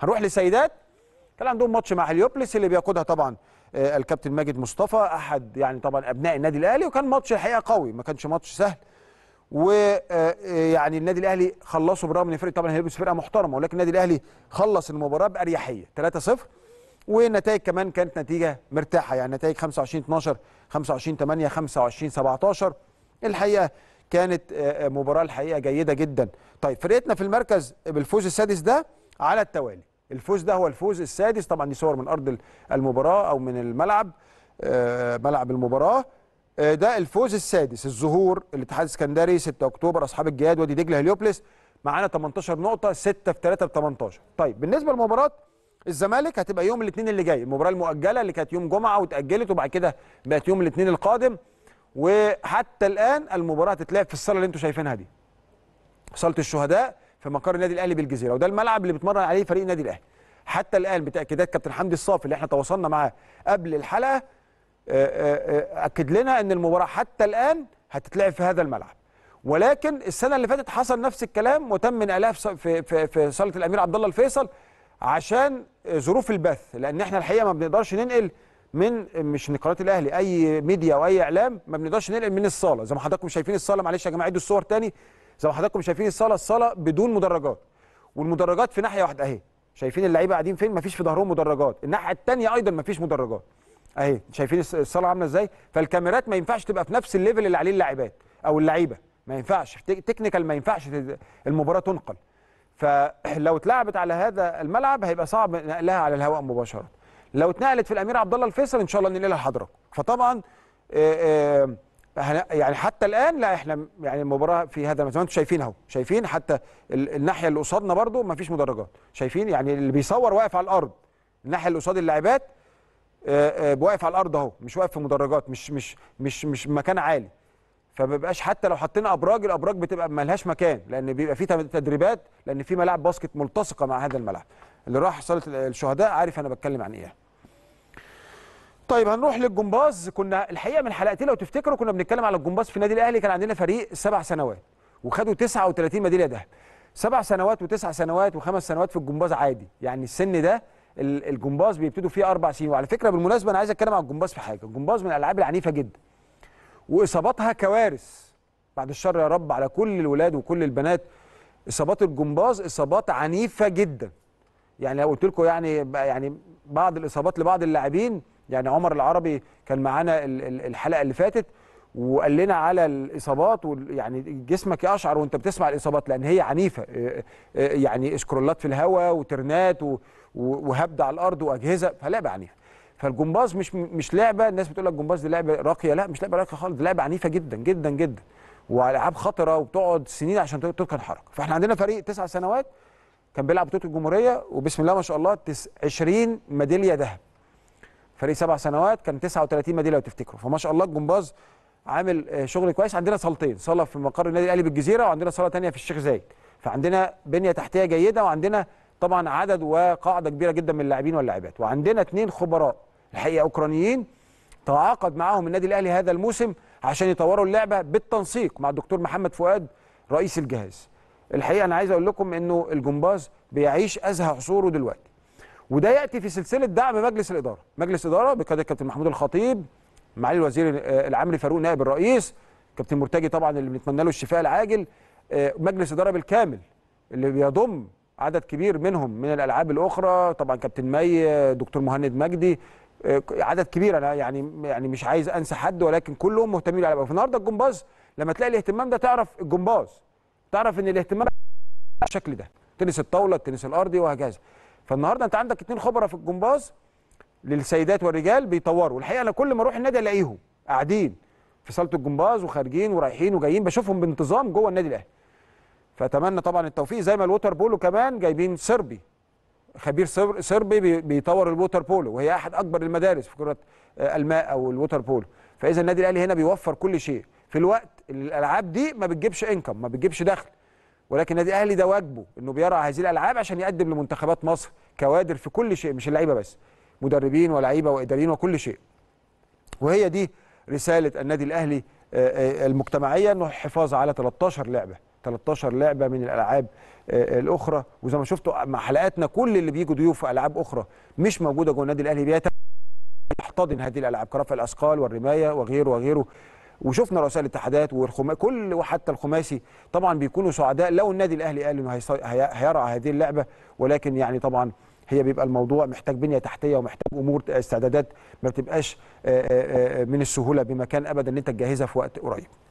هنروح للسيدات كان عندهم ماتش مع هليوبلس اللي بيقودها طبعا آه، الكابتن ماجد مصطفى احد يعني طبعا ابناء النادي الاهلي وكان ماتش الحقيقه قوي ما كانش ماتش سهل ويعني آه، آه، النادي الاهلي خلصوا بالرغم ان فرقه طبعا هيلبس فرقه محترمه ولكن النادي الاهلي خلص المباراه باريحيه 3-0 والنتائج كمان كانت نتيجه مرتاحه يعني نتائج 25 12 25 8 25 17 الحقيقه كانت مباراه الحقيقه جيده جدا طيب فرقتنا في المركز بالفوز السادس ده على التوالي الفوز ده هو الفوز السادس طبعا دي صور من ارض المباراه او من الملعب آه، ملعب المباراه آه، ده الفوز السادس الظهور الاتحاد السكندري 6 اكتوبر اصحاب الجهاد وادي دجله هليوبلس معانا 18 نقطه 6 في 3 ب 18 طيب بالنسبه لمباراه الزمالك هتبقى يوم الاثنين اللي جاي المباراه المؤجله اللي كانت يوم جمعه وتاجلت وبعد كده بقت يوم الاثنين القادم وحتى الان المباراه هتتلعب في الصاله اللي انتم شايفينها دي صاله الشهداء في مقر النادي الاهلي بالجزيره وده الملعب اللي بيتمرن عليه فريق النادي الاهلي حتى الان بتاكيدات كابتن حمدي الصافي اللي احنا تواصلنا معاه قبل الحلقه آه، آه، آه، اكد لنا ان المباراه حتى الان هتتلعب في هذا الملعب ولكن السنه اللي فاتت حصل نفس الكلام وتم الاف في في في صاله الامير عبد الله الفيصل عشان ظروف البث لان احنا الحقيقه ما بنقدرش ننقل من مش نقرات الاهلي اي ميديا واي اعلام ما بنقدرش ننقل من الصاله زي ما حضراتكم شايفين الصاله معلش يا جماعه عيدوا الصور تاني زي ما حضراتكم شايفين الصاله الصاله بدون مدرجات والمدرجات في ناحيه واحده اهي شايفين اللعيبه قاعدين فين مفيش في ظهرهم مدرجات الناحيه الثانيه ايضا مفيش مدرجات اهي شايفين الصاله عامله ازاي فالكاميرات ما ينفعش تبقى في نفس الليفل اللي عليه اللاعبات او اللعيبه ما ينفعش تكنيكال ما ينفعش المباراه تنقل فلو اتلعبت على هذا الملعب هيبقى صعب نقلها على الهواء مباشره لو اتنقلت في الامير عبد الله الفيصل ان شاء الله ننقلها لحضراتكم فطبعا آآ آآ يعني حتى الان لا احنا يعني المباراه في هذا زي ما انتم شايفين اهو شايفين حتى الناحيه اللي قصادنا برده ما فيش مدرجات شايفين يعني اللي بيصور واقف على الارض الناحيه اللي قصاد اللاعبات آه، آه، واقف على الارض اهو مش واقف في مدرجات مش مش مش مش مكان عالي فما بيبقاش حتى لو حطينا ابراج الابراج بتبقى ملهاش مكان لان بيبقى في تدريبات لان في ملاعب باسكت ملتصقه مع هذا الملعب اللي راح صاله الشهداء عارف انا بتكلم عن ايه طيب هنروح للجمباز كنا الحقيقه من حلقتين لو تفتكروا كنا بنتكلم على الجمباز في النادي الاهلي كان عندنا فريق سبع سنوات وخدوا 39 ميداليه ذهب سبع سنوات وتسع سنوات وخمس سنوات في الجمباز عادي يعني السن ده الجمباز بيبتدوا فيه اربع سنين وعلى فكره بالمناسبه انا عايز اتكلم على الجمباز في حاجه الجمباز من الالعاب العنيفه جدا واصاباتها كوارث بعد الشر يا رب على كل الولاد وكل البنات اصابات الجمباز اصابات عنيفه جدا يعني لو قلت لكم يعني يعني بعض الاصابات لبعض اللاعبين يعني عمر العربي كان معانا الحلقه اللي فاتت وقال لنا على الاصابات ويعني جسمك اشعر وانت بتسمع الاصابات لان هي عنيفه يعني اسكرولات في الهواء وترنات وهبد على الارض واجهزه فلعبه عنيفه فالجمباز مش مش لعبه الناس بتقول لك الجمباز دي لعبه راقيه لا مش لعبه راقيه خالص دي لعبه عنيفه جدا جدا جدا والعاب خطره وبتقعد سنين عشان تركن حركه فاحنا عندنا فريق تسع سنوات كان بيلعب بطوله الجمهوريه وبسم الله ما شاء الله 20 ميداليه ذهب فريق سبع سنوات كان 39 مدينه لو تفتكروا فما شاء الله الجمباز عامل آه، شغل كويس عندنا صالتين صاله في مقر النادي الاهلي بالجزيره وعندنا صاله ثانيه في الشيخ زايد فعندنا بنيه تحتيه جيده وعندنا طبعا عدد وقاعده كبيره جدا من اللاعبين واللاعبات وعندنا اثنين خبراء الحقيقه اوكرانيين تعاقد معاهم النادي الاهلي هذا الموسم عشان يطوروا اللعبه بالتنسيق مع الدكتور محمد فؤاد رئيس الجهاز الحقيقه انا عايز اقول لكم انه الجمباز بيعيش ازهى عصوره دلوقتي وده ياتي في سلسله دعم مجلس الاداره مجلس الاداره بقياده الكابتن محمود الخطيب معالي الوزير آه، العام فاروق نائب الرئيس كابتن مرتجي طبعا اللي بنتمنى له الشفاء العاجل آه، مجلس اداره بالكامل اللي بيضم عدد كبير منهم من الالعاب الاخرى طبعا كابتن مي دكتور مهند مجدي آه، عدد كبير انا يعني يعني مش عايز انسى حد ولكن كلهم مهتمين بالالعاب النهارده الجمباز لما تلاقي الاهتمام ده تعرف الجمباز تعرف ان الاهتمام بالشكل ده تنس الطاوله التنس الارضي وهكذا فالنهارده انت عندك اتنين خبراء في الجمباز للسيدات والرجال بيطوروا الحقيقه انا كل ما اروح النادي الاقيهم قاعدين في صاله الجمباز وخارجين ورايحين وجايين بشوفهم بانتظام جوه النادي الاهلي فاتمنى طبعا التوفيق زي ما الووتر بولو كمان جايبين صربي خبير صربي بيطور الووتر بولو وهي احد اكبر المدارس في كره الماء او الووتر بولو فاذا النادي الاهلي هنا بيوفر كل شيء في الوقت اللي الالعاب دي ما بتجيبش انكم ما بتجيبش دخل ولكن النادي الاهلي ده واجبه انه بيرعى هذه الالعاب عشان يقدم لمنتخبات مصر كوادر في كل شيء مش اللعيبه بس مدربين ولاعيبه واداريين وكل شيء وهي دي رساله النادي الاهلي آه، آه، المجتمعيه انه الحفاظ على 13 لعبه 13 لعبه من الالعاب آه، الاخرى وزي ما شفتوا مع حلقاتنا كل اللي بيجوا ضيوف في العاب اخرى مش موجوده جوه النادي الاهلي بيحتضن هذه الالعاب كرفع الاثقال والرمايه وغيره وغيره وشفنا رؤساء الاتحادات والخما كل وحتى الخماسي طبعا بيكونوا سعداء لو النادي الاهلي قال انه هيرعى هذه اللعبه ولكن يعني طبعا هي بيبقى الموضوع محتاج بنيه تحتيه ومحتاج امور استعدادات ما بتبقاش من السهوله بمكان ابدا ان انت تجهزها في وقت قريب